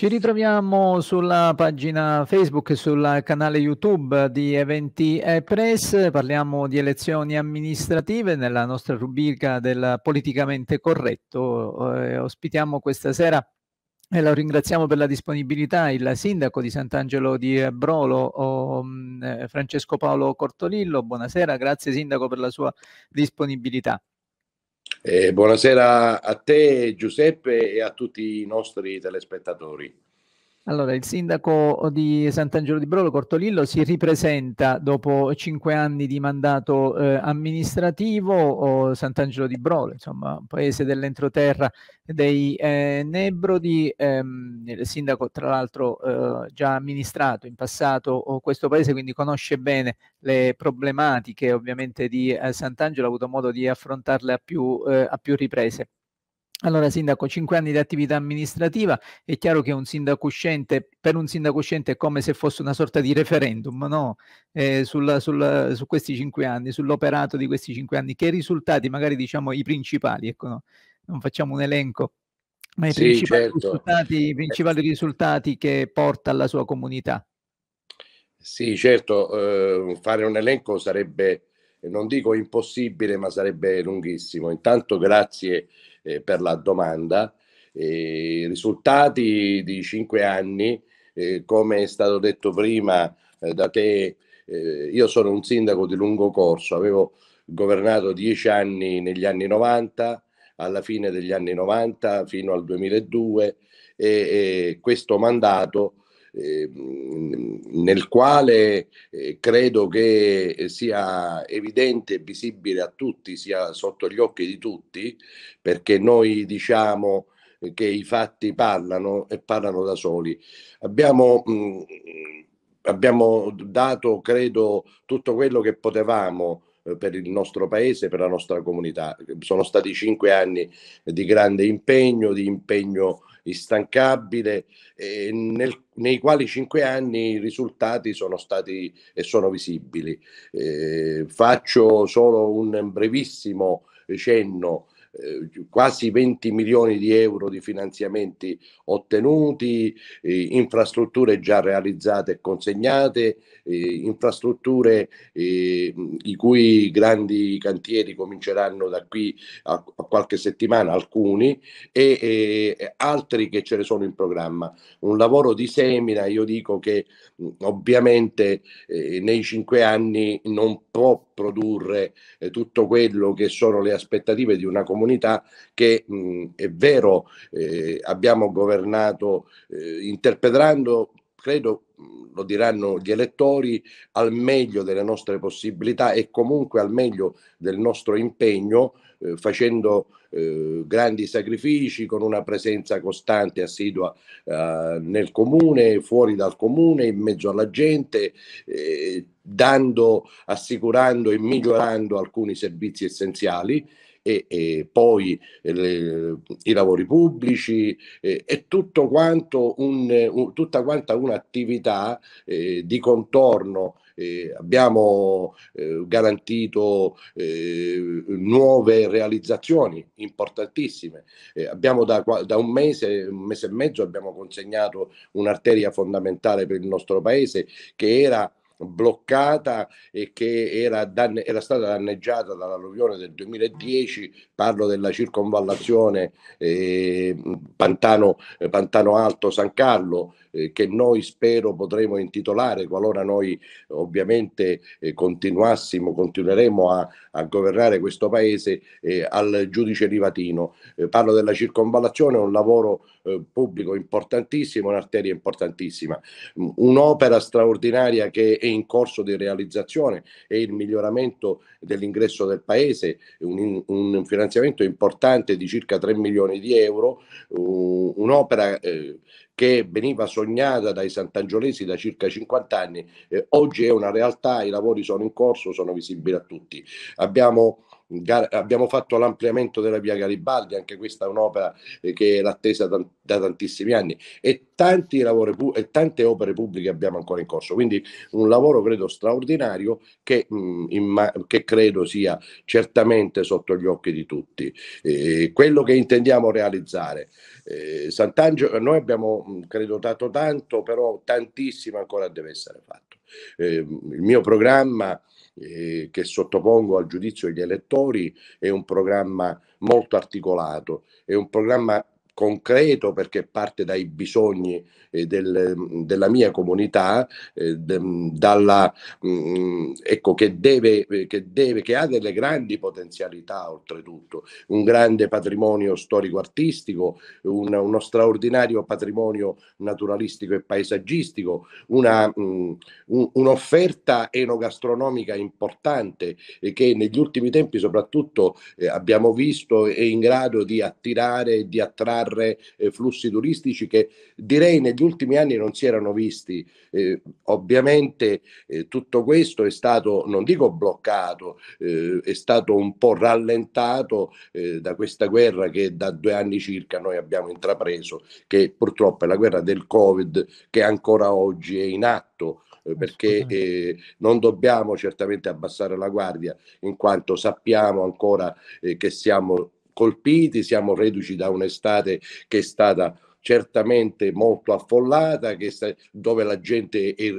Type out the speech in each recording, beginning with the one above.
Ci ritroviamo sulla pagina Facebook e sul canale YouTube di Eventi e Press. Parliamo di elezioni amministrative nella nostra rubrica del politicamente corretto. Eh, ospitiamo questa sera e lo ringraziamo per la disponibilità il sindaco di Sant'Angelo di Brolo, oh, Francesco Paolo Cortolillo. Buonasera, grazie sindaco per la sua disponibilità. Eh, buonasera a te Giuseppe e a tutti i nostri telespettatori. Allora, il sindaco di Sant'Angelo di Brolo, Cortolillo, si ripresenta dopo cinque anni di mandato eh, amministrativo oh, Sant'Angelo di Brolo, insomma, paese dell'entroterra dei eh, Nebrodi. Ehm, il sindaco, tra l'altro, eh, già amministrato in passato questo paese, quindi conosce bene le problematiche ovviamente di eh, Sant'Angelo, ha avuto modo di affrontarle a più, eh, a più riprese. Allora, Sindaco, cinque anni di attività amministrativa, è chiaro che un sindaco uscente, per un sindaco uscente è come se fosse una sorta di referendum no? eh, sulla, sulla, su questi cinque anni, sull'operato di questi cinque anni, che risultati, magari diciamo i principali, ecco, no? non facciamo un elenco, ma i, sì, principali, certo. risultati, i principali risultati che porta alla sua comunità. Sì, certo, eh, fare un elenco sarebbe, non dico impossibile, ma sarebbe lunghissimo. Intanto grazie eh, per la domanda. I risultati di cinque anni, eh, come è stato detto prima eh, da te, eh, io sono un sindaco di lungo corso, avevo governato dieci anni negli anni 90, alla fine degli anni 90 fino al 2002 e, e questo mandato Ehm, nel quale eh, credo che sia evidente e visibile a tutti, sia sotto gli occhi di tutti, perché noi diciamo che i fatti parlano e parlano da soli. Abbiamo, abbiamo dato, credo, tutto quello che potevamo eh, per il nostro paese, per la nostra comunità. Sono stati cinque anni di grande impegno, di impegno instancabile, eh, nel nei quali cinque anni i risultati sono stati e sono visibili. Eh, faccio solo un brevissimo cenno eh, quasi 20 milioni di euro di finanziamenti ottenuti, eh, infrastrutture già realizzate e consegnate, eh, infrastrutture eh, i cui grandi cantieri cominceranno da qui a, a qualche settimana, alcuni, e, e altri che ce ne sono in programma. Un lavoro di semina, io dico che mh, ovviamente eh, nei cinque anni non può produrre eh, tutto quello che sono le aspettative di una comunità che mh, è vero eh, abbiamo governato eh, interpretando credo lo diranno gli elettori, al meglio delle nostre possibilità e comunque al meglio del nostro impegno eh, facendo eh, grandi sacrifici, con una presenza costante e assidua eh, nel comune, fuori dal comune, in mezzo alla gente, eh, dando, assicurando e migliorando alcuni servizi essenziali e, e poi eh, le, i lavori pubblici e, eh, e tutto quanto un, un, tutta quanta un'attività eh, di contorno. Eh, abbiamo eh, garantito eh, nuove realizzazioni importantissime. abbiamo da, da un, mese, un mese e mezzo abbiamo consegnato un'arteria fondamentale per il nostro paese che era bloccata e che era, danne- era stata danneggiata dall'alluvione del 2010, parlo della circonvallazione eh, Pantano, eh, Pantano Alto San Carlo, eh, che noi spero potremo intitolare qualora noi ovviamente eh, continuassimo, continueremo a, a, governare questo paese eh, al giudice Rivatino. Eh, parlo della circonvallazione, è un lavoro eh, pubblico importantissimo, un'arteria importantissima. Un'opera straordinaria che è in corso di realizzazione e il miglioramento dell'ingresso del paese, un, un finanziamento importante di circa 3 milioni di euro, uh, un'opera eh, che veniva sognata dai santangiolesi da circa 50 anni, eh, oggi è una realtà, i lavori sono in corso, sono visibili a tutti. Abbiamo Gar- abbiamo fatto l'ampliamento della via Garibaldi, anche questa è un'opera eh, che era attesa t- da tantissimi anni e, pu- e, tante opere pubbliche abbiamo ancora in corso, quindi un lavoro credo straordinario che, mh, mm, imma- che credo sia certamente sotto gli occhi di tutti. Eh, quello che intendiamo realizzare, eh, Sant'Angelo, noi abbiamo mm, credo dato tanto, però tantissimo ancora deve essere fatto. Eh, il mio programma eh, che sottopongo al giudizio degli elettori è un programma molto articolato, è un programma concreto perché parte dai bisogni eh, del, della mia comunità, eh, de, dalla, mh, mm, ecco, che deve, eh, che deve, che ha delle grandi potenzialità oltretutto, un grande patrimonio storico-artistico, un, uno straordinario patrimonio naturalistico e paesaggistico, una, mh, mm, un, un'offerta enogastronomica importante eh, che negli ultimi tempi soprattutto eh, abbiamo visto eh, è in grado di attirare e di attrarre barre, eh, flussi turistici che direi negli ultimi anni non si erano visti. Eh, ovviamente eh, tutto questo è stato, non dico bloccato, eh, è stato un po' rallentato eh, da questa guerra che da due anni circa noi abbiamo intrapreso, che purtroppo è la guerra del Covid che ancora oggi è in atto eh, perché eh, non dobbiamo certamente abbassare la guardia in quanto sappiamo ancora eh, che siamo colpiti, siamo reduci da un'estate che è stata certamente molto affollata, che sta, dove la gente è,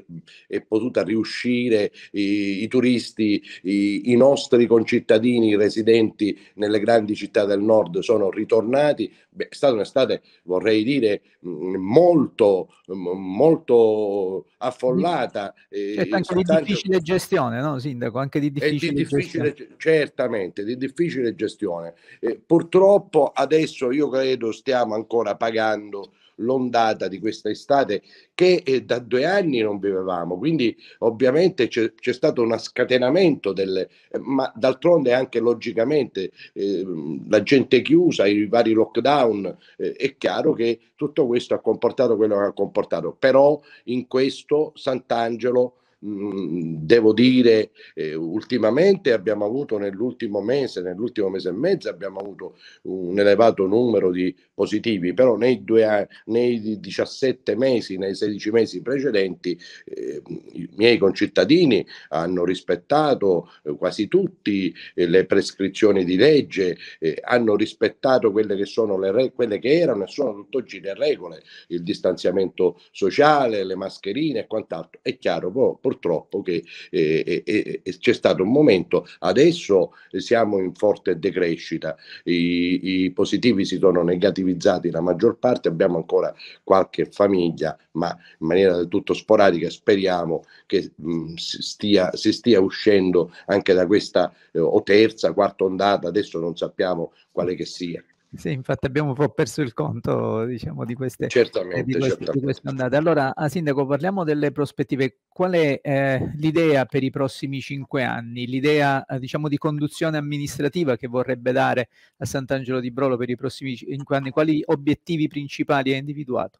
è potuta riuscire, i, i turisti, i, i, nostri concittadini residenti nelle grandi città del nord sono ritornati. Beh, è stata un'estate, vorrei dire, mm, molto, mm, molto affollata. Certo, anche di difficile gestione, no, Sindaco? Anche di difficile, di difficile gestione. Certamente, di difficile gestione. Eh, purtroppo adesso io credo stiamo ancora pagando vivendo l'ondata di questa estate che eh, da due anni non vivevamo, quindi ovviamente c'è, c'è stato uno scatenamento delle, eh, ma d'altronde anche logicamente eh, la gente chiusa, i vari lockdown, eh, è chiaro che tutto questo ha comportato quello che ha comportato, però in questo Sant'Angelo Mm, devo dire eh, ultimamente abbiamo avuto nell'ultimo mese, nell'ultimo mese e mezzo abbiamo avuto un elevato numero di positivi, però nei, due, nei 17 mesi, nei 16 mesi precedenti eh, i miei concittadini hanno rispettato eh, quasi tutti eh, le prescrizioni di legge, eh, hanno rispettato quelle che, sono le re- quelle che erano e sono tutt'oggi le regole, il distanziamento sociale, le mascherine e quant'altro. È chiaro, poi boh, purtroppo che eh eh, eh, eh, c'è stato un momento, adesso siamo in forte decrescita, I, i positivi si sono negativizzati la maggior parte, abbiamo ancora qualche famiglia, ma in maniera del tutto sporadica speriamo che mh, mm, si, stia, si, stia, uscendo anche da questa eh, o terza, quarta ondata, adesso non sappiamo quale che sia. Sì, infatti abbiamo un po' perso il conto diciamo, di queste, eh, certamente, di queste, certamente. Di queste andate. Allora, ah, Sindaco, parliamo delle prospettive. Qual è eh, l'idea per i prossimi cinque anni, l'idea eh, diciamo, di conduzione amministrativa che vorrebbe dare a Sant'Angelo di Brolo per i prossimi cinque anni? Quali obiettivi principali ha individuato?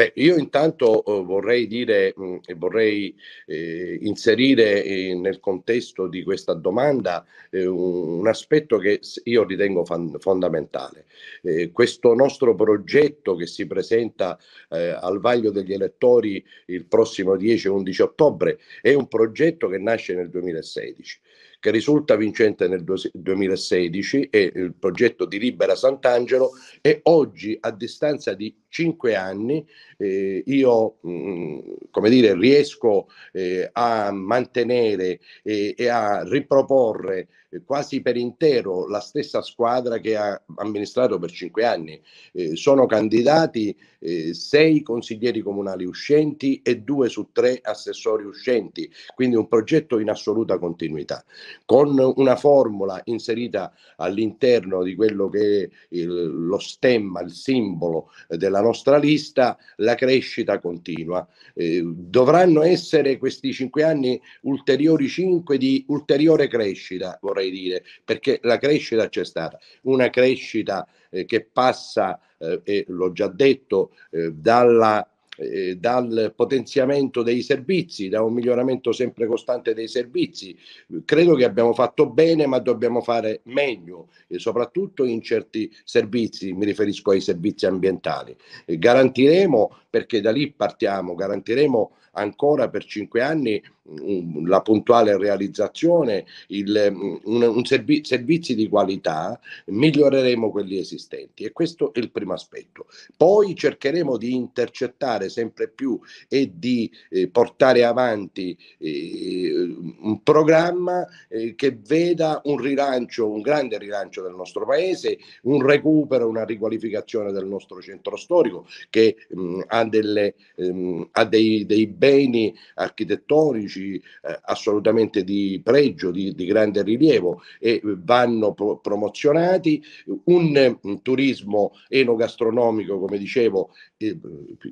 Eh, io intanto eh, vorrei dire mh, mm, e vorrei eh, inserire eh, nel contesto di questa domanda eh, un, un, aspetto che io ritengo fan, fondamentale. Eh, questo nostro progetto che si presenta al vaglio degli elettori il prossimo 10-11 ottobre è un progetto che nasce nel 2016 che risulta vincente nel 2016 e il progetto di Libera Sant'Angelo e oggi a distanza di cinque anni eh, io mh, mm, come dire, riesco eh, a mantenere eh, e a riproporre eh, quasi per intero la stessa squadra che ha amministrato per cinque anni. Eh, sono candidati eh, sei consiglieri comunali uscenti e due su tre assessori uscenti, quindi un progetto in assoluta continuità, con una formula inserita all'interno di quello che è il, lo stemma, il simbolo della nella nostra lista la crescita continua. Eh, dovranno essere questi cinque anni ulteriori cinque di ulteriore crescita, vorrei dire, perché la crescita c'è stata, una crescita eh, che passa, eh, l'ho già detto, eh, dalla eh, dal potenziamento dei servizi, da un miglioramento sempre costante dei servizi. Credo che abbiamo fatto bene, ma dobbiamo fare meglio, e soprattutto in certi servizi, mi riferisco ai servizi ambientali. Eh, garantiremo, perché da lì partiamo, garantiremo ancora per cinque anni mh, mm, mm, la puntuale realizzazione, il, mm, un, un servi- servizi di qualità, miglioreremo quelli esistenti e questo è il primo aspetto. Poi cercheremo di intercettare sempre più e di eh, portare avanti eh, un programma eh, che veda un rilancio, un grande rilancio del nostro paese, un recupero, una riqualificazione del nostro centro storico che mh, ha, delle, mh, ha dei, dei bei beni architettonici eh, assolutamente di pregio, di, di, grande rilievo e eh, vanno pro- promozionati. Un, un, mm, turismo enogastronomico, come dicevo, eh,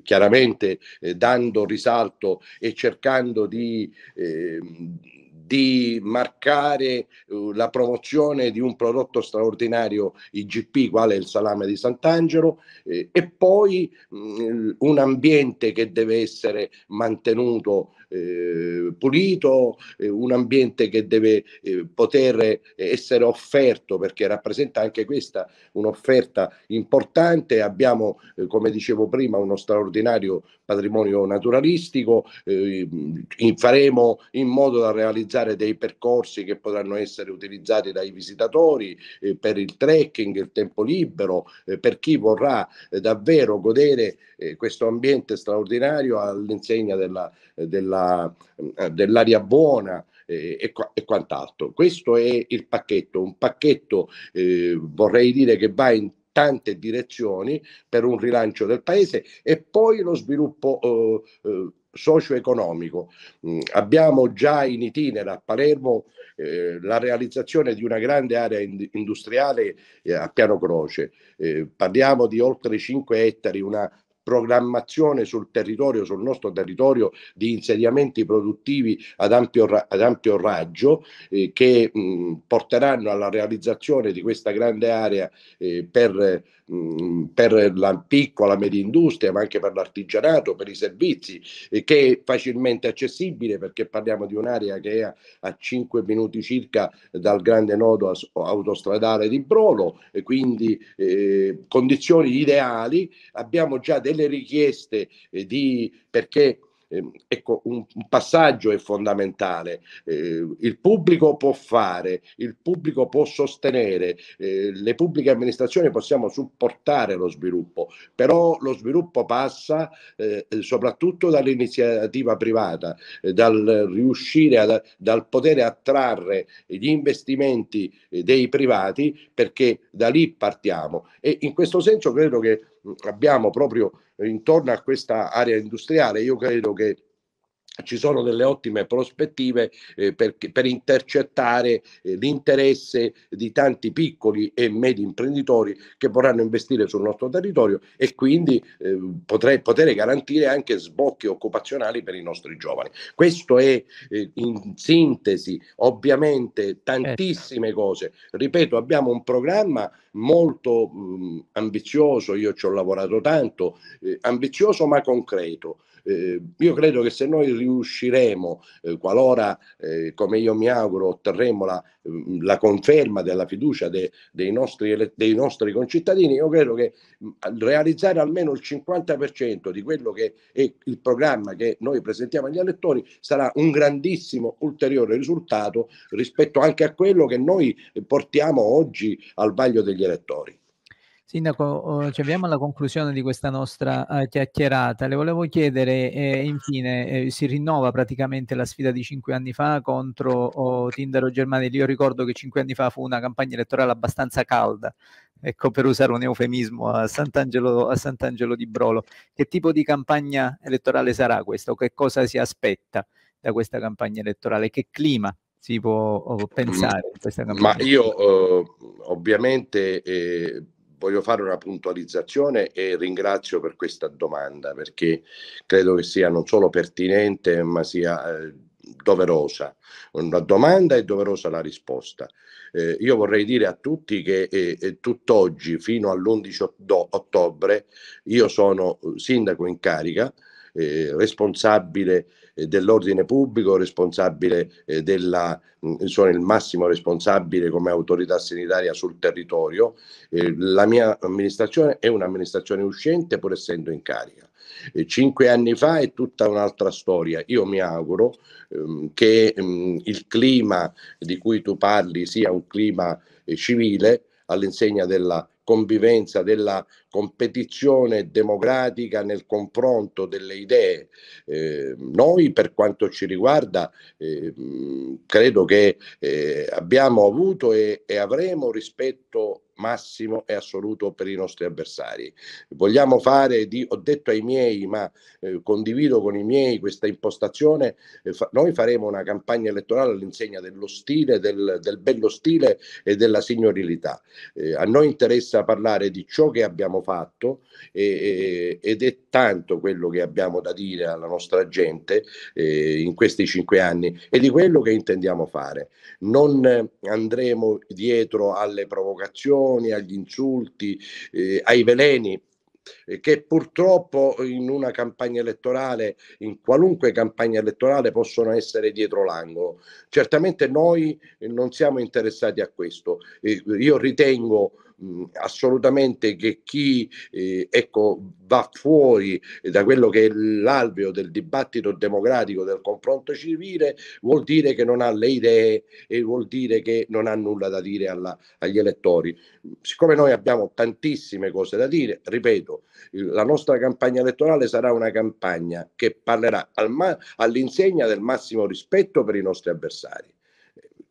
chiaramente eh, dando risalto e cercando di eh, di marcare uh, la promozione di un prodotto straordinario IGP, quale il salame di Sant'Angelo, eh, e poi mh, mm, un ambiente che deve essere mantenuto eh, pulito, eh, un ambiente che deve eh, poter eh, essere offerto, perché rappresenta anche questa un'offerta importante. Abbiamo, eh, come dicevo prima, uno straordinario patrimonio naturalistico, eh, faremo in modo da realizzare dei percorsi che potranno essere utilizzati dai visitatori eh, per il trekking, il tempo libero, eh, per chi vorrà eh, davvero godere eh, questo ambiente straordinario all'insegna della, eh, della, dell'aria buona e, e, quant'altro. Questo è il pacchetto, un pacchetto vorrei dire che va in tante direzioni per un rilancio del paese e poi lo sviluppo eh, eh, socio-economico. Mm, abbiamo già in itinere a Palermo eh, la realizzazione di una grande area in- industriale eh, a Piano Croce. Eh, parliamo di oltre 5 ettari, una programmazione sul territorio, sul nostro territorio, di insediamenti produttivi ad ampio, ad ampio raggio eh, che mh, porteranno alla realizzazione di questa grande area eh, per Mm, per la piccola media industria, ma anche per l'artigianato, per i servizi, che è facilmente accessibile perché parliamo di un'area che è a, a 5 minuti circa dal grande nodo autostradale di Brolo, e quindi eh, condizioni ideali. Abbiamo già delle richieste eh, di perché eh, ecco, un, un, passaggio è fondamentale. Eh, il pubblico può fare, il pubblico può sostenere, eh, le pubbliche amministrazioni possiamo supportare lo sviluppo, però lo sviluppo passa ehm, soprattutto dall'iniziativa privata, eh, dal riuscire a, dal poter attrarre gli investimenti eh, dei privati perché da lì partiamo. E in questo senso credo che abbiamo proprio intorno a questa area industriale, io credo che ci sono delle ottime prospettive eh, per, per, intercettare eh, l'interesse di tanti piccoli e medi imprenditori che vorranno investire sul nostro territorio e quindi eh, potrei, poter garantire anche sbocchi occupazionali per i nostri giovani. Questo è eh, in sintesi, ovviamente tantissime certo. cose. Ripeto, abbiamo un programma molto mh, mm, ambizioso, io ci ho lavorato tanto, eh, ambizioso ma concreto. Eh, io credo che se noi riusciremo, eh, qualora, eh, come io mi auguro, otterremo la, mm, la conferma della fiducia de, dei, nostri, dei nostri concittadini, io credo che mm, realizzare almeno il 50% di quello che è il programma che noi presentiamo agli elettori sarà un grandissimo ulteriore risultato rispetto anche a quello che noi eh, portiamo oggi al vaglio degli elettori. Sindaco, oh, ci avviamo alla conclusione di questa nostra eh, chiacchierata. Le volevo chiedere, eh, infine, eh, si rinnova praticamente la sfida di cinque anni fa contro oh, Tindaro Germani. Io ricordo che cinque anni fa fu una campagna elettorale abbastanza calda, ecco per usare un eufemismo a Sant'Angelo, a Sant'Angelo di Brolo. Che tipo di campagna elettorale sarà questa o che cosa si aspetta da questa campagna elettorale? Che clima si può oh, pensare? Ma io eh, ovviamente eh, voglio fare una puntualizzazione e ringrazio per questa domanda perché credo che sia non solo pertinente ma sia eh, doverosa. Una domanda è doverosa la risposta. Eh, io vorrei dire a tutti che eh, eh tutt'oggi fino all'11 ottobre io sono eh, sindaco in carica eh, responsabile eh, dell'ordine pubblico, responsabile eh, della, mm, sono il massimo responsabile come autorità sanitaria sul territorio. Eh, la mia amministrazione è un'amministrazione uscente pur essendo in carica. Cinque anni fa è tutta un'altra storia. Io mi auguro ehm, che ehm, il clima di cui tu parli sia un clima eh, civile all'insegna della convivenza, della competizione democratica nel confronto delle idee. Eh, noi per quanto ci riguarda eh, credo che eh, abbiamo avuto e, e avremo rispetto massimo e assoluto per i nostri avversari. Vogliamo fare, di, ho detto ai miei, ma eh, condivido con i miei questa impostazione, eh, fa, noi faremo una campagna elettorale all'insegna dello stile, del, del bello stile e della signorilità. Eh, a noi interessa parlare di ciò che abbiamo fatto e, e, ed è tanto quello che abbiamo da dire alla nostra gente eh, in questi cinque anni e di quello che intendiamo fare. Non andremo dietro alle provocazioni, aggressioni, agli insulti, eh, ai veleni che purtroppo in una campagna elettorale, in qualunque campagna elettorale, possono essere dietro l'angolo. Certamente noi non siamo interessati a questo. Io ritengo mh, assolutamente che chi eh, ecco, va fuori da quello che è l'alveo del dibattito democratico, del confronto civile, vuol dire che non ha le idee e vuol dire che non ha nulla da dire alla, agli elettori. Siccome noi abbiamo tantissime cose da dire, ripeto, la nostra campagna elettorale sarà una campagna che parlerà al ma- all'insegna del massimo rispetto per i nostri avversari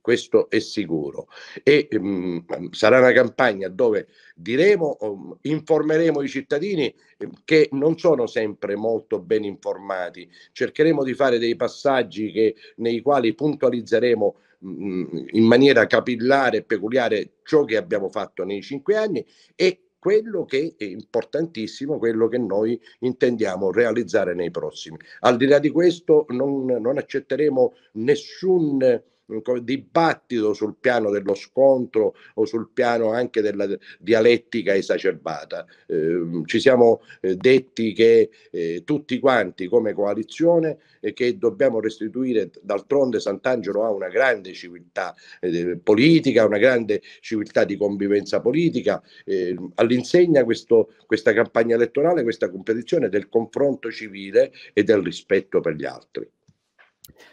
questo è sicuro. E mh, mm, sarà una campagna dove diremo, um, informeremo i cittadini mm, che non sono sempre molto ben informati, cercheremo di fare dei passaggi che, nei quali puntualizzeremo mh, in maniera capillare e peculiare ciò che abbiamo fatto nei cinque anni e quello che è importantissimo, quello che noi intendiamo realizzare nei prossimi. Al di là di questo non, non accetteremo nessun dibattito sul piano dello scontro o sul piano anche della dialettica esacerbata. Eh, ci siamo eh, detti che eh, tutti quanti come coalizione eh, che dobbiamo restituire, d'altronde Sant'Angelo ha una grande civiltà eh, politica, una grande civiltà di convivenza politica, ehm, all'insegna questo, questa campagna elettorale, questa competizione del confronto civile e del rispetto per gli altri.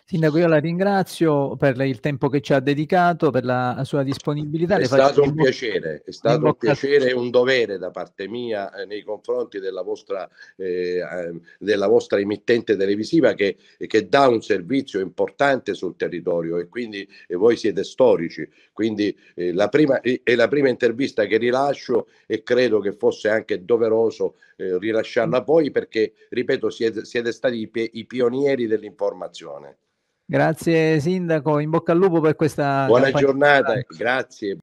Sindaco, io la ringrazio per il tempo che ci ha dedicato, per la sua disponibilità. È stato un piacere, è stato un piacere e un dovere da parte mia eh, nei confronti della vostra, eh, ehm, della vostra emittente televisiva che, che, dà un servizio importante sul territorio e quindi e voi siete storici. Quindi eh, la prima, eh, è la prima intervista che rilascio e credo che fosse anche doveroso eh, rilasciarla a mm. voi perché, ripeto, siete, siete stati i, i pionieri dell'informazione. Grazie Sindaco, in bocca al lupo per questa... Buona giornata, grazie.